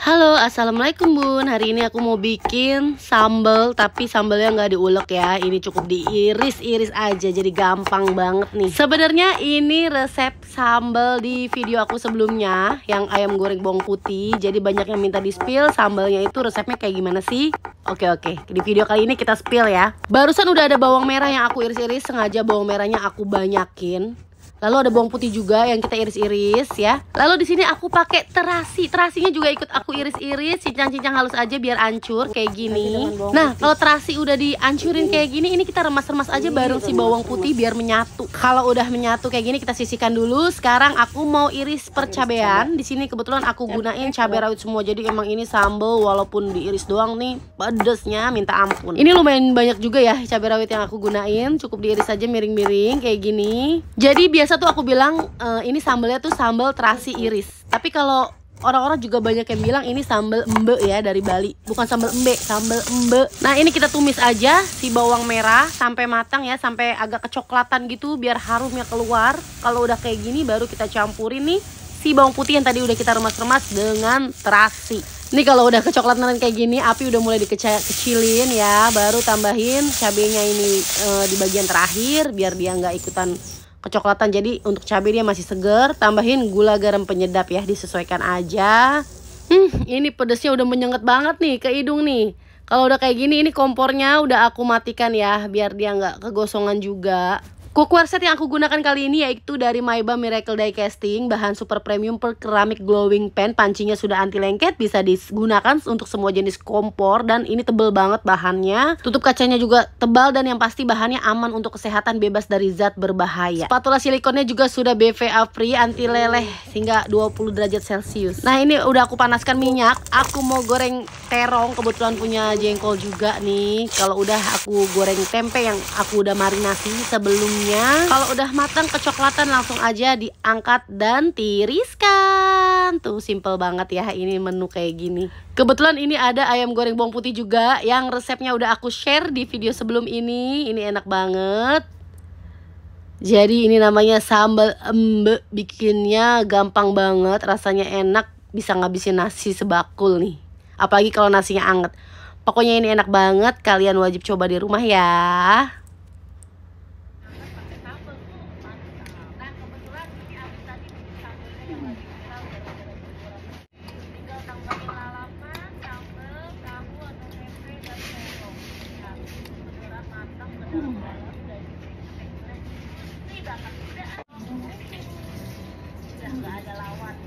Halo, Assalamualaikum Bun Hari ini aku mau bikin sambal Tapi sambalnya nggak diulek ya Ini cukup diiris-iris aja Jadi gampang banget nih Sebenarnya ini resep sambal di video aku sebelumnya Yang ayam goreng bawang putih Jadi banyak yang minta di spill Sambalnya itu resepnya kayak gimana sih? Oke oke, di video kali ini kita spill ya Barusan udah ada bawang merah yang aku iris-iris Sengaja bawang merahnya aku banyakin Lalu ada bawang putih juga yang kita iris-iris ya. Lalu di sini aku pakai terasi. Terasinya juga ikut aku iris-iris, cincang-cincang halus aja biar ancur kayak gini. Nah, kalau terasi udah dihancurin kayak gini, ini kita remas-remas aja bareng si bawang putih biar menyatu. Kalau udah menyatu kayak gini kita sisihkan dulu. Sekarang aku mau iris percabean. Di sini kebetulan aku gunain eh, cabai rawit semua. Jadi emang ini sambal walaupun diiris doang nih, pedesnya minta ampun. Ini lumayan banyak juga ya cabai rawit yang aku gunain. Cukup diiris aja miring-miring kayak gini. Jadi biasa biasa tuh aku bilang uh, ini sambelnya tuh sambel terasi iris. Tapi kalau orang-orang juga banyak yang bilang ini sambal embe ya dari Bali bukan sambal embe sambal embe nah ini kita tumis aja si bawang merah sampai matang ya sampai agak kecoklatan gitu biar harumnya keluar kalau udah kayak gini baru kita campurin nih si bawang putih yang tadi udah kita remas-remas dengan terasi ini kalau udah kecoklatan kayak gini api udah mulai dikecilin ya baru tambahin cabenya ini e, di bagian terakhir biar dia nggak ikutan kecoklatan jadi untuk cabai dia masih seger tambahin gula garam penyedap ya disesuaikan aja hmm ini pedesnya udah menyengat banget nih ke hidung nih kalau udah kayak gini ini kompornya udah aku matikan ya biar dia nggak kegosongan juga Cookware set yang aku gunakan kali ini yaitu dari Maiba Miracle Day Casting, bahan super premium per keramik glowing pan, pancinya sudah anti lengket, bisa digunakan untuk semua jenis kompor dan ini tebel banget bahannya. Tutup kacanya juga tebal dan yang pasti bahannya aman untuk kesehatan bebas dari zat berbahaya. Spatula silikonnya juga sudah BVA free, anti leleh hingga 20 derajat Celcius. Nah, ini udah aku panaskan minyak, aku mau goreng terong, kebetulan punya jengkol juga nih. Kalau udah aku goreng tempe yang aku udah marinasi sebelum dalamnya. Kalau udah matang kecoklatan langsung aja diangkat dan tiriskan. Tuh simple banget ya ini menu kayak gini. Kebetulan ini ada ayam goreng bawang putih juga yang resepnya udah aku share di video sebelum ini. Ini enak banget. Jadi ini namanya sambal embe bikinnya gampang banget, rasanya enak, bisa ngabisin nasi sebakul nih. Apalagi kalau nasinya anget. Pokoknya ini enak banget, kalian wajib coba di rumah ya. Udah nggak ada lawan.